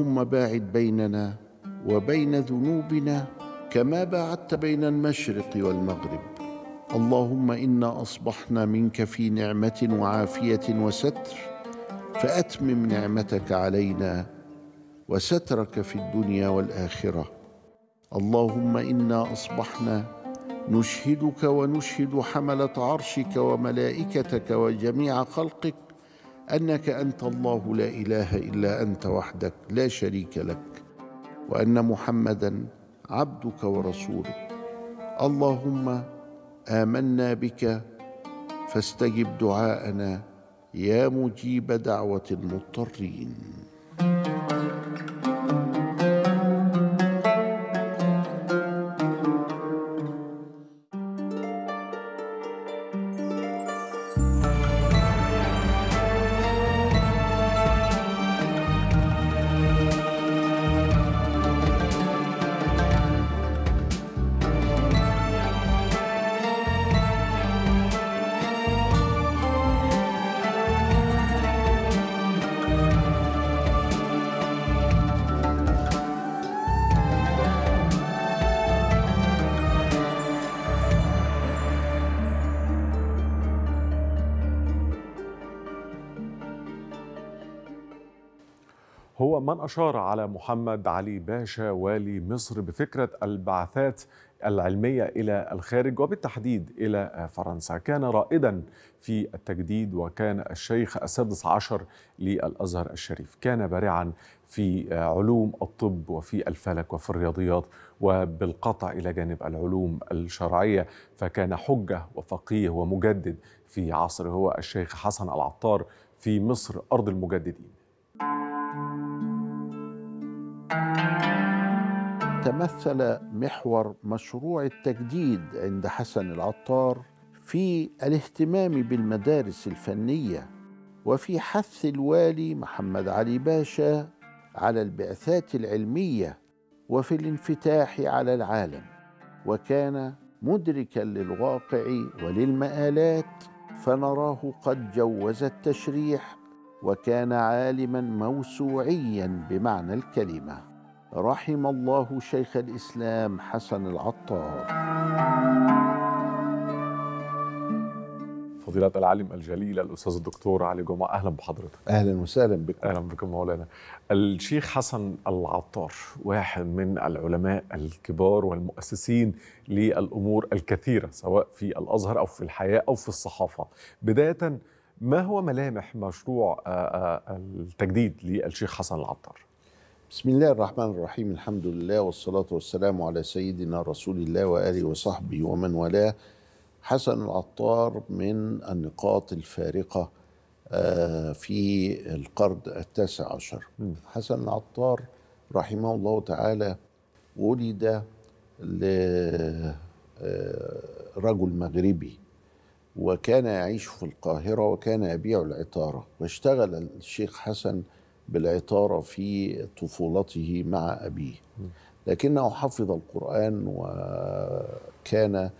اللهم باعد بيننا وبين ذنوبنا كما باعدت بين المشرق والمغرب اللهم انا اصبحنا منك في نعمه وعافيه وستر فاتمم نعمتك علينا وسترك في الدنيا والاخره اللهم انا اصبحنا نشهدك ونشهد حمله عرشك وملائكتك وجميع خلقك انك انت الله لا اله الا انت وحدك لا شريك لك وان محمدا عبدك ورسولك اللهم امنا بك فاستجب دعاءنا يا مجيب دعوه المضطرين هو من أشار على محمد علي باشا والي مصر بفكرة البعثات العلمية إلى الخارج وبالتحديد إلى فرنسا كان رائدا في التجديد وكان الشيخ السادس عشر للأزهر الشريف كان بارعا في علوم الطب وفي الفلك وفي الرياضيات وبالقطع إلى جانب العلوم الشرعية فكان حجة وفقيه ومجدد في عصره هو الشيخ حسن العطار في مصر أرض المجددين تمثل محور مشروع التجديد عند حسن العطار في الاهتمام بالمدارس الفنيه وفي حث الوالي محمد علي باشا على البعثات العلميه وفي الانفتاح على العالم وكان مدركا للواقع وللمآلات فنراه قد جوز التشريح وكان عالما موسوعيا بمعنى الكلمه رحم الله شيخ الاسلام حسن العطار فضيلة العالم الجليل الأستاذ الدكتور علي جمعة أهلا بحضرتك أهلا وسهلا بك أهلا بكم مولانا الشيخ حسن العطار واحد من العلماء الكبار والمؤسسين للأمور الكثيرة سواء في الأزهر أو في الحياة أو في الصحافة بداية ما هو ملامح مشروع آه، آه، التجديد للشيخ حسن العطار؟ بسم الله الرحمن الرحيم الحمد لله والصلاة والسلام على سيدنا رسول الله وآله وصحبه ومن والاه حسن العطار من النقاط الفارقة آه، في القرن التاسع عشر حسن العطار رحمه الله تعالى ولد لرجل مغربي وكان يعيش في القاهرة وكان يبيع العطارة واشتغل الشيخ حسن بالعطارة في طفولته مع أبيه لكنه حفظ القرآن وكان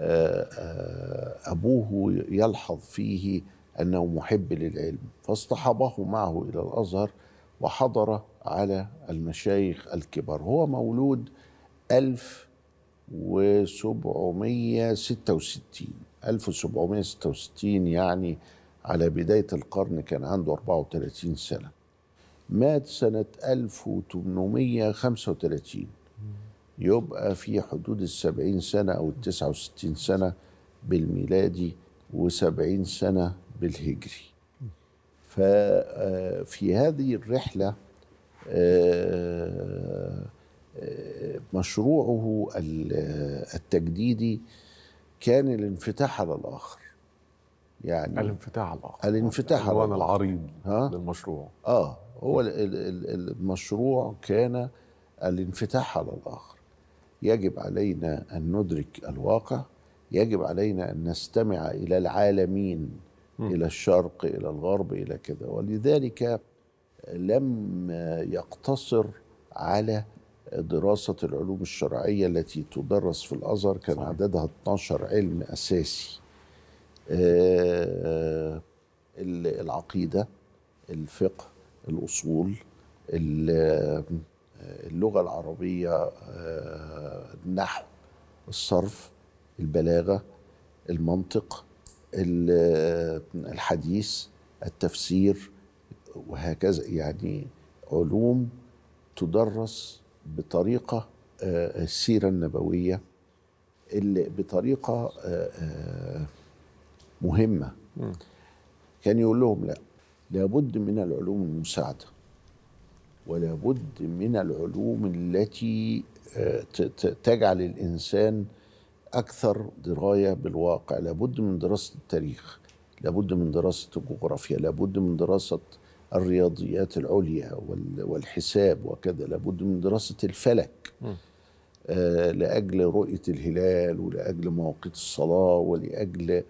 آه، آه، أبوه يلحظ فيه أنه محب للعلم فاصطحبه معه إلى الأزهر وحضر على المشايخ الكبار هو مولود 1766 1766 يعني على بداية القرن كان عنده 34 سنة مات سنة 1835 يبقى في حدود السبعين سنة أو التسعة وستين سنة بالميلادي وسبعين سنة بالهجري ففي آه، هذه الرحلة آه، آه، مشروعه التجديدي كان الانفتاح على الآخر يعني الانفتاح على الآخر الانفتاح على الآخر العريض ها؟ للمشروع آه هو المشروع كان الانفتاح على الآخر يجب علينا أن ندرك الواقع يجب علينا أن نستمع إلى العالمين م. إلى الشرق إلى الغرب إلى كذا ولذلك لم يقتصر على دراسة العلوم الشرعية التي تدرس في الأزهر كان صحيح. عددها 12 علم أساسي آه، العقيدة الفقه الأصول اللغة العربية آه، النحو الصرف البلاغة المنطق الحديث التفسير وهكذا يعني علوم تدرس بطريقه آه، آه، السيره النبويه اللي بطريقه آه، مهمه كان يقول لهم لا لابد من العلوم المساعده ولابد من العلوم التي تجعل الانسان اكثر درايه بالواقع لابد من دراسه التاريخ لابد من دراسه الجغرافيا لابد من دراسه الرياضيات العليا والحساب وكذا لابد من دراسة الفلك آه، لأجل رؤية الهلال ولأجل مواقيت الصلاة ولأجل آه،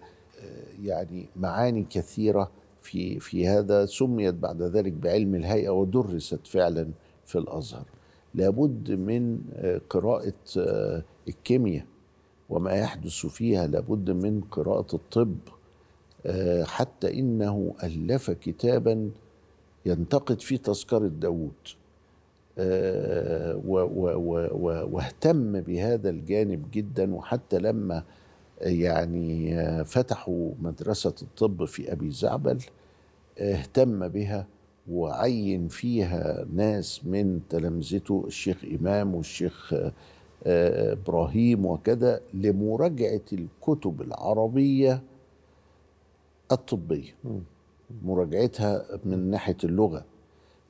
يعني معاني كثيرة في في هذا سميت بعد ذلك بعلم الهيئة ودرست فعلا في الأزهر لابد من آه، قراءة الكيمياء وما يحدث فيها لابد من قراءة الطب حتى إنه ألف كتابا ينتقد فيه تذكرة داوود آه، واهتم بهذا الجانب جدا وحتى لما يعني آه، فتحوا مدرسة الطب في أبي زعبل اهتم بها وعين فيها ناس من تلامذته الشيخ إمام والشيخ آه، إبراهيم وكذا لمراجعة الكتب العربية الطبية م. مراجعتها من ناحيه اللغه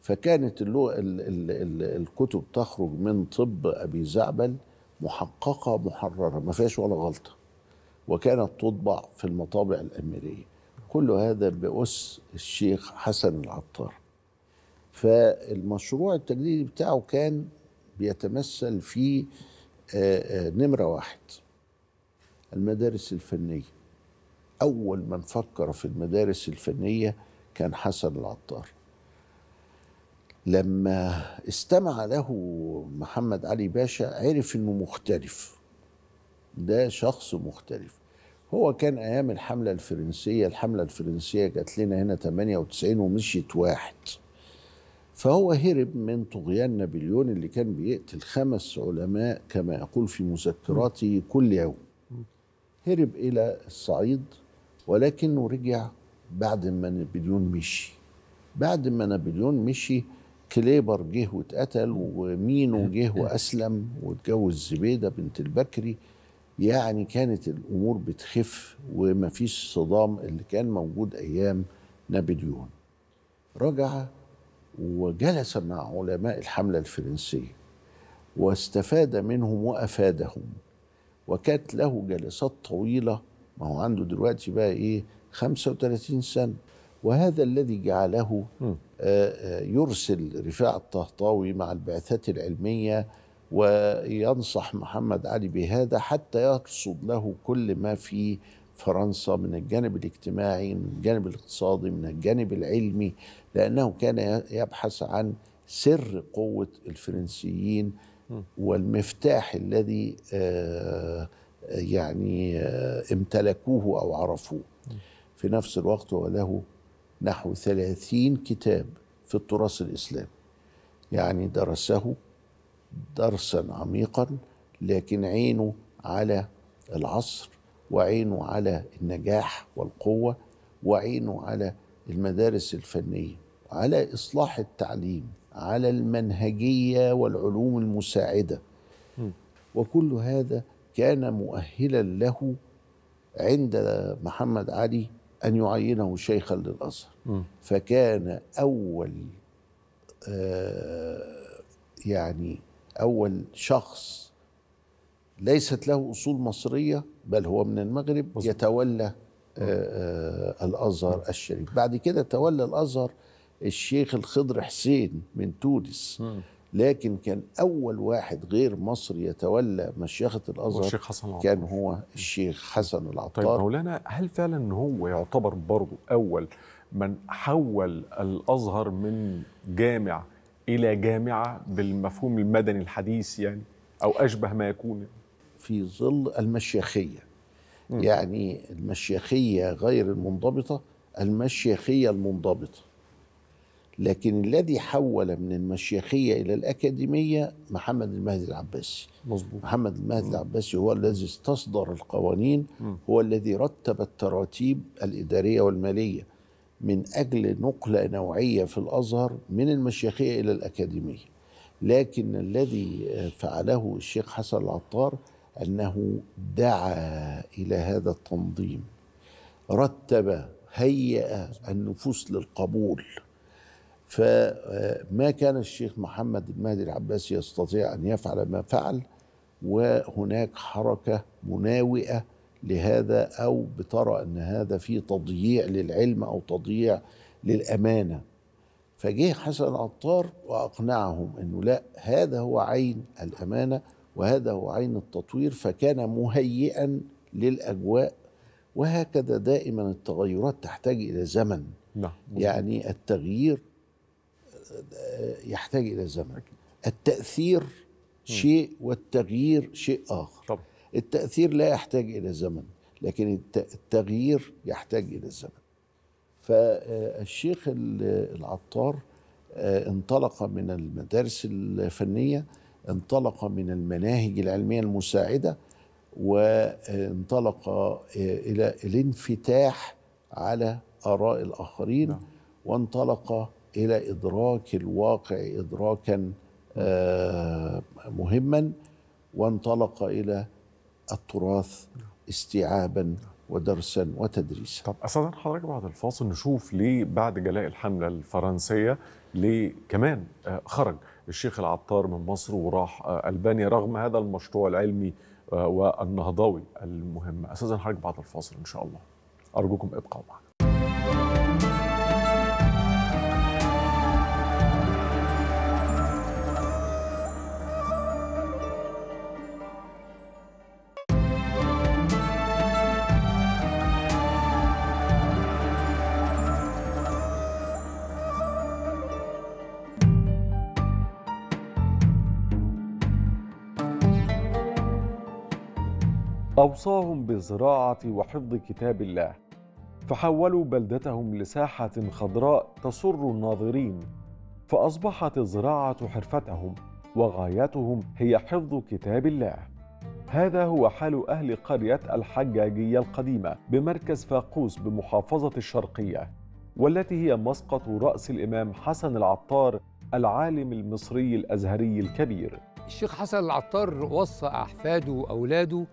فكانت اللغه الـ الـ الـ الكتب تخرج من طب ابي زعبل محققه محرره ما فيهاش ولا غلطه وكانت تطبع في المطابع الاميريه كل هذا بأس الشيخ حسن العطار فالمشروع التجديدي بتاعه كان بيتمثل في آه، آه، نمرة واحد المدارس الفنية أول من فكر في المدارس الفنية كان حسن العطار لما استمع له محمد علي باشا عرف انه مختلف ده شخص مختلف هو كان ايام الحمله الفرنسيه الحمله الفرنسيه جات لنا هنا 98 ومشيت واحد فهو هرب من طغيان نابليون اللي كان بيقتل خمس علماء كما يقول في مذكراته كل يوم هرب الى الصعيد ولكنه رجع بعد ما نابليون مشي بعد ما نابليون مشي كليبر جه واتقتل ومينو جه واسلم واتجوز زبيده بنت البكري يعني كانت الامور بتخف ومفيش صدام اللي كان موجود ايام نابليون رجع وجلس مع علماء الحمله الفرنسيه واستفاد منهم وافادهم وكانت له جلسات طويله ما هو عنده دلوقتي بقى ايه 35 سنه وهذا الذي جعله آه، آه، يرسل رفاع الطهطاوي مع البعثات العلميه وينصح محمد علي بهذا حتى يرصد له كل ما في فرنسا من الجانب الاجتماعي من الجانب الاقتصادي من الجانب العلمي لانه كان يبحث عن سر قوه الفرنسيين والمفتاح الذي آه يعني آه، امتلكوه أو عرفوه في نفس الوقت هو له نحو ثلاثين كتاب في التراث الإسلامي يعني درسه درسا عميقا لكن عينه على العصر وعينه على النجاح والقوة وعينه على المدارس الفنية على إصلاح التعليم على المنهجية والعلوم المساعدة وكل هذا كان مؤهلا له عند محمد علي أن يعينه شيخا للأزهر فكان أول آه يعني أول شخص ليست له أصول مصرية بل هو من المغرب يتولى آه آه الأزهر الشريف بعد كده تولى الأزهر الشيخ الخضر حسين من تونس لكن كان اول واحد غير مصري يتولى مشيخه الازهر الشيخ حسن العطار كان هو الشيخ حسن العطار طيب مولانا هل فعلا هو يعتبر برضه اول من حول الازهر من جامع الى جامعه بالمفهوم المدني الحديث يعني او اشبه ما يكون في ظل المشيخيه م. يعني المشيخيه غير المنضبطه المشيخيه المنضبطه لكن الذي حول من المشيخية إلى الأكاديمية محمد المهدي العباسي مزبوط. محمد المهدي العباسي هو الذي استصدر القوانين م. هو الذي رتب التراتيب الإدارية والمالية من أجل نقلة نوعية في الأزهر من المشيخية إلى الأكاديمية لكن الذي فعله الشيخ حسن العطار أنه دعا إلى هذا التنظيم رتب هيئ النفوس للقبول فما كان الشيخ محمد المهدي العباسي يستطيع ان يفعل ما فعل وهناك حركه مناوئه لهذا او بترى ان هذا فيه تضييع للعلم او تضييع للامانه فجه حسن عطار واقنعهم انه لا هذا هو عين الامانه وهذا هو عين التطوير فكان مهيئا للاجواء وهكذا دائما التغيرات تحتاج الى زمن نعم. يعني التغيير يحتاج الى زمن التاثير شيء والتغيير شيء اخر طب. التاثير لا يحتاج الى زمن لكن التغيير يحتاج الى الزمن فالشيخ العطار آه، انطلق من المدارس الفنيه انطلق من المناهج العلميه المساعده وانطلق آه، الى الانفتاح على اراء الاخرين نعم. وانطلق الى ادراك الواقع ادراكا آه، مهما وانطلق الى التراث استيعابا ودرسا وتدريسا طب أستاذ حضرتك بعد الفاصل نشوف ليه بعد جلاء الحملة الفرنسية ليه كمان آه، خرج الشيخ العطار من مصر وراح آه، ألبانيا رغم هذا المشروع العلمي والنهضوي المهم استاذن حضرتك بعد الفاصل إن شاء الله أرجوكم ابقوا معنا أوصاهم بزراعة وحفظ كتاب الله فحولوا بلدتهم لساحة خضراء تسر الناظرين فأصبحت الزراعة حرفتهم وغايتهم هي حفظ كتاب الله هذا هو حال أهل قرية الحجاجية القديمة بمركز فاقوس بمحافظة الشرقية والتي هي مسقط رأس الإمام حسن العطار العالم المصري الأزهري الكبير الشيخ حسن العطار وصى أحفاده وأولاده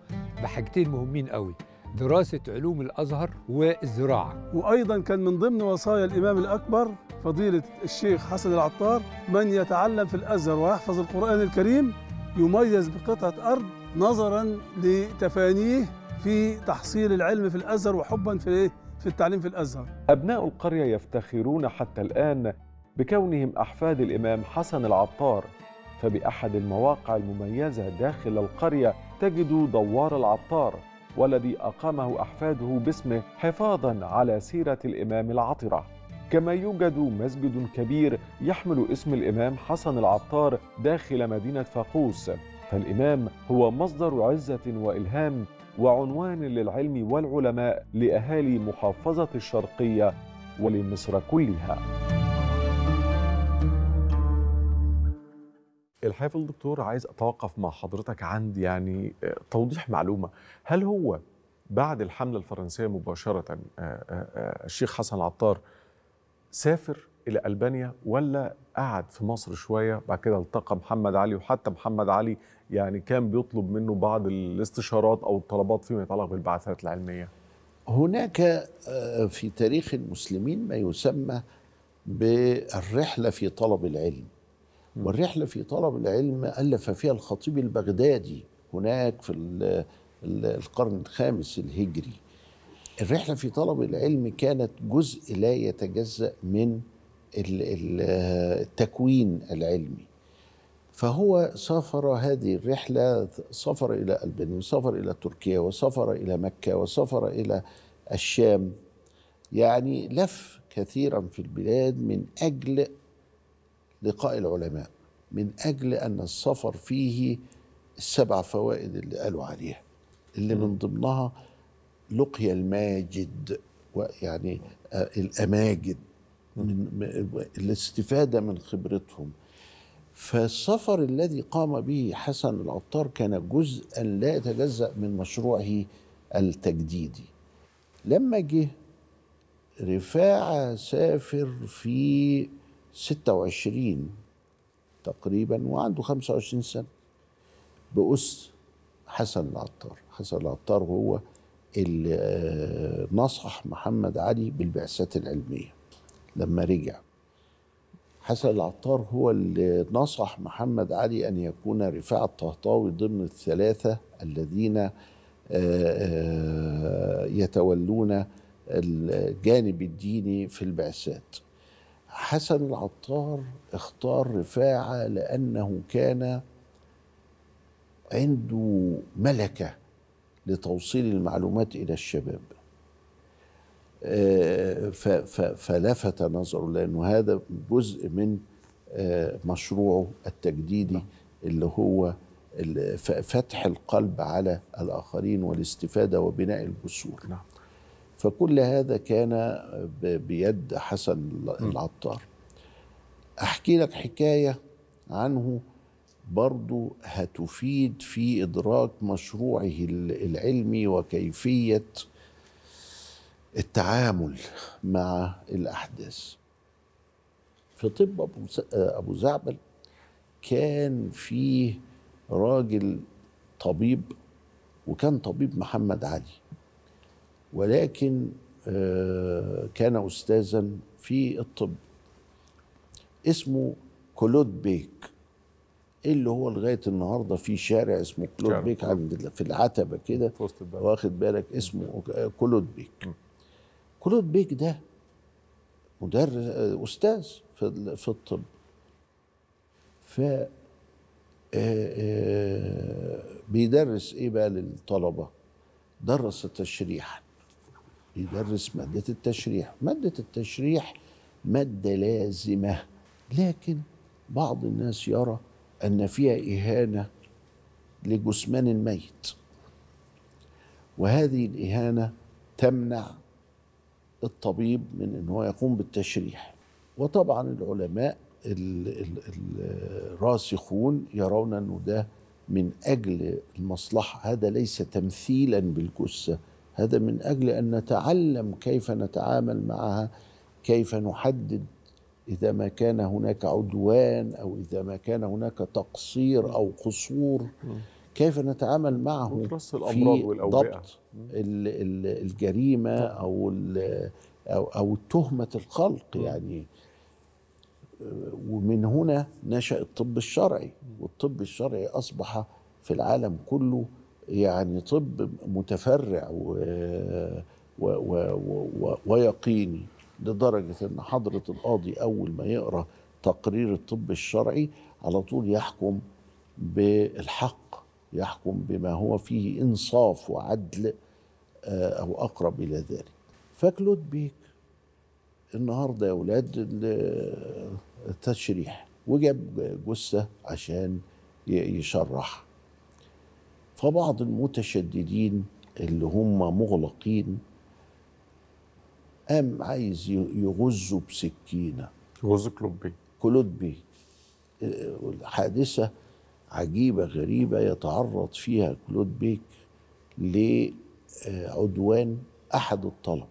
بحاجتين مهمين قوي دراسة علوم الأزهر والزراعة وأيضا كان من ضمن وصايا الإمام الأكبر فضيلة الشيخ حسن العطار من يتعلم في الأزهر ويحفظ القرآن الكريم يميز بقطعة أرض نظرا لتفانيه في تحصيل العلم في الأزهر وحبا في إيه؟ في التعليم في الأزهر أبناء القرية يفتخرون حتى الآن بكونهم أحفاد الإمام حسن العطار فبأحد المواقع المميزة داخل القرية تجد دوار العطار والذي أقامه أحفاده باسمه حفاظا على سيرة الإمام العطرة كما يوجد مسجد كبير يحمل اسم الإمام حسن العطار داخل مدينة فاقوس فالإمام هو مصدر عزة وإلهام وعنوان للعلم والعلماء لأهالي محافظة الشرقية ولمصر كلها الحافل دكتور عايز اتوقف مع حضرتك عند يعني آه، توضيح معلومه هل هو بعد الحمله الفرنسيه مباشره آه، آه، الشيخ حسن عطار سافر الى البانيا ولا قعد في مصر شويه بعد كده التقى محمد علي وحتى محمد علي يعني كان بيطلب منه بعض الاستشارات او الطلبات فيما يتعلق بالبعثات العلميه هناك في تاريخ المسلمين ما يسمى بالرحله في طلب العلم والرحله في طلب العلم الف فيها الخطيب البغدادي هناك في القرن الخامس الهجري الرحله في طلب العلم كانت جزء لا يتجزا من التكوين العلمي فهو سافر هذه الرحلة سافر إلى ألبانيا وسافر إلى تركيا وسافر إلى مكة وسافر إلى الشام يعني لف كثيرا في البلاد من أجل لقاء العلماء من أجل أن السفر فيه السبع فوائد اللي قالوا عليها اللي من ضمنها لقيا الماجد ويعني آه، الأماجد من الاستفادة من خبرتهم فالسفر الذي قام به حسن العطار كان جزءا لا يتجزأ من مشروعه التجديدي لما جه رفاعة سافر في 26 تقريبا وعنده 25 سنة بأس حسن العطار حسن العطار هو اللي نصح محمد علي بالبعثات العلمية لما رجع حسن العطار هو اللي نصح محمد علي أن يكون رفاع الطهطاوي ضمن الثلاثة الذين آه، آه، يتولون الجانب الديني في البعثات حسن العطار اختار رفاعة لأنه كان عنده ملكة لتوصيل المعلومات إلى الشباب آه، فلفت نظره لأنه هذا جزء من آه، مشروعه التجديدي اللي هو فتح القلب على الآخرين والاستفادة وبناء الجسور نعم. فكل هذا كان بيد حسن العطار احكي لك حكايه عنه برضو هتفيد في ادراك مشروعه العلمي وكيفيه التعامل مع الاحداث في طب ابو ابو زعبل كان فيه راجل طبيب وكان طبيب محمد علي ولكن آه، كان أستاذا في الطب اسمه كلود بيك اللي هو لغايه النهارده في شارع اسمه كلود بيك عند في العتبه كده واخد بالك اسمه آه، كلود بيك كلود بيك ده مدرس آه، استاذ في في الطب ف بيدرس ايه بقى للطلبه درس التشريح يدرس مادة التشريح مادة التشريح مادة لازمة لكن بعض الناس يرى أن فيها إهانة لجثمان الميت وهذه الإهانة تمنع الطبيب من أن هو يقوم بالتشريح وطبعا العلماء الراسخون يرون أنه ده من أجل المصلحة هذا ليس تمثيلا بالجثة هذا من اجل ان نتعلم كيف نتعامل معها كيف نحدد اذا ما كان هناك عدوان او اذا ما كان هناك تقصير او قصور كيف نتعامل معه في ضبط الجريمه او او او تهمه الخلق يعني ومن هنا نشا الطب الشرعي والطب الشرعي اصبح في العالم كله يعني طب متفرع و و و و ويقيني لدرجة أن حضرة القاضي أول ما يقرأ تقرير الطب الشرعي على طول يحكم بالحق يحكم بما هو فيه إنصاف وعدل آه، أو أقرب إلى ذلك فكلود بيك النهاردة يا أولاد آه، التشريح وجاب جثة عشان يشرح فبعض المتشددين اللي هم مغلقين قام عايز يغزه بسكينه يغز كلوبي كلوبي حادثه عجيبه غريبه يتعرض فيها كلود بيك لعدوان احد الطلبه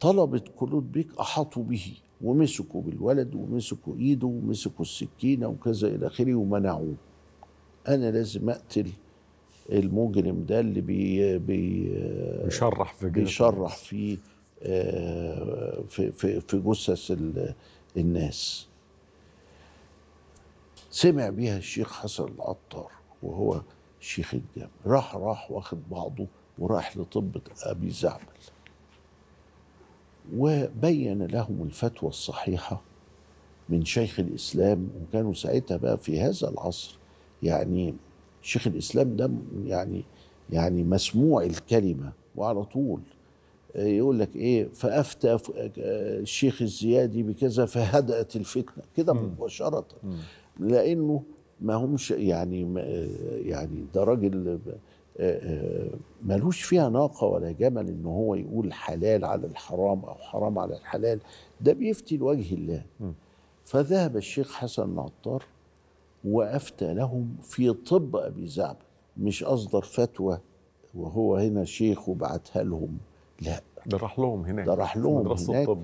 طلبة كلود بيك أحاطوا به ومسكوا بالولد ومسكوا إيده ومسكوا السكينة وكذا إلى آخره ومنعوه انا لازم اقتل المجرم ده اللي بي بي بيشرح في بيشرح في آه، في في, في جثث الناس سمع بيها الشيخ حسن العطار وهو شيخ الجامع راح راح واخد بعضه وراح لطب ابي زعبل وبين لهم الفتوى الصحيحه من شيخ الاسلام وكانوا ساعتها بقى في هذا العصر يعني شيخ الاسلام ده يعني يعني مسموع الكلمه وعلى طول يقول لك ايه فافتى الشيخ الزيادي بكذا فهدات الفتنه كده مباشره لانه ما همش يعني يعني ده راجل ملوش فيها ناقة ولا جمل إن هو يقول حلال على الحرام أو حرام على الحلال ده بيفتي لوجه الله فذهب الشيخ حسن العطار وأفتى لهم في طب أبي زعبل مش أصدر فتوى وهو هنا شيخ وبعتها لهم لا ده راح لهم هناك ده راح لهم هناك, الطب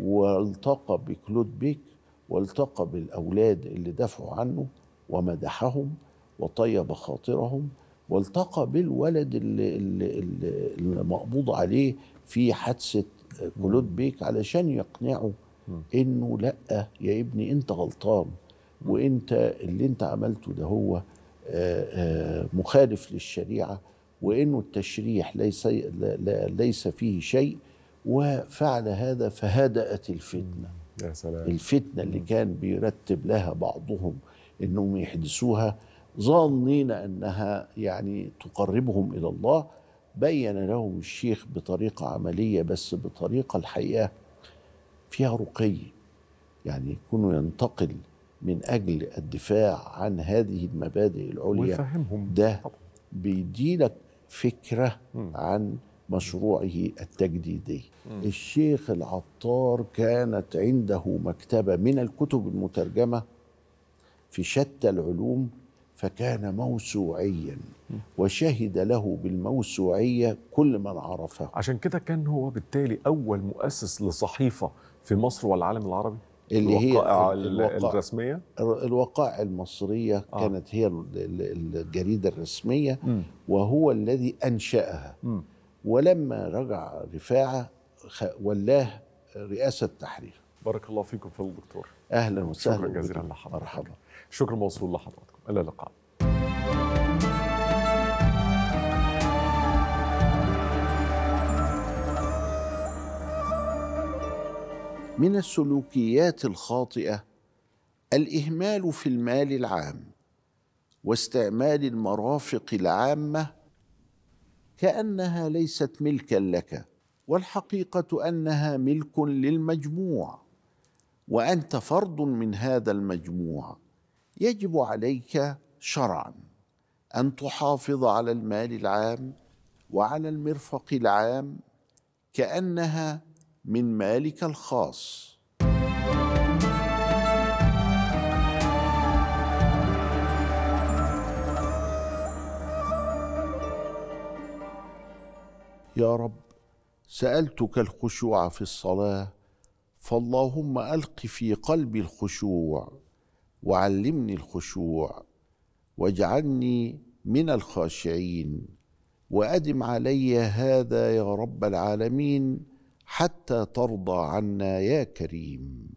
والتقى بكلود بيك والتقى بالأولاد اللي دافعوا عنه ومدحهم وطيب خاطرهم والتقى بالولد اللي, اللي, اللي مقبوض عليه في حادثة كلود بيك علشان يقنعه انه لا يا ابني انت غلطان وانت اللي انت عملته ده هو آه، آه، مخالف للشريعه وانه التشريح ليس ليس فيه شيء وفعل هذا فهدأت الفتنه يا سلام. الفتنه اللي كان بيرتب لها بعضهم انهم يحدثوها ظانين انها يعني تقربهم الى الله بين لهم الشيخ بطريقه عمليه بس بطريقه الحقيقه فيها رقي يعني يكونوا ينتقل من اجل الدفاع عن هذه المبادئ العليا ويفهمهم ده بيديلك فكره م. عن مشروعه التجديدي م. الشيخ العطار كانت عنده مكتبه من الكتب المترجمه في شتى العلوم فكان موسوعيا وشهد له بالموسوعيه كل من عرفه عشان كده كان هو بالتالي اول مؤسس لصحيفه في مصر والعالم العربي اللي هي الوقائع الرسميه الوقائع المصريه آه. كانت هي الجريده الرسميه م. وهو الذي انشاها م. ولما رجع رفاعه ولاه رئاسه التحرير بارك الله فيكم في الدكتور اهلا وسهلا شكرا جزيلا لحضرتك مرحبا شكرا موصول لحضراتكم الى اللقاء من السلوكيات الخاطئه الاهمال في المال العام واستعمال المرافق العامه كانها ليست ملكا لك والحقيقه انها ملك للمجموع وانت فرد من هذا المجموع يجب عليك شرعا ان تحافظ على المال العام وعلى المرفق العام كانها من مالك الخاص يا رب سالتك الخشوع في الصلاه فاللهم الق في قلبي الخشوع وعلمني الخشوع واجعلني من الخاشعين وادم علي هذا يا رب العالمين حتى ترضى عنا يا كريم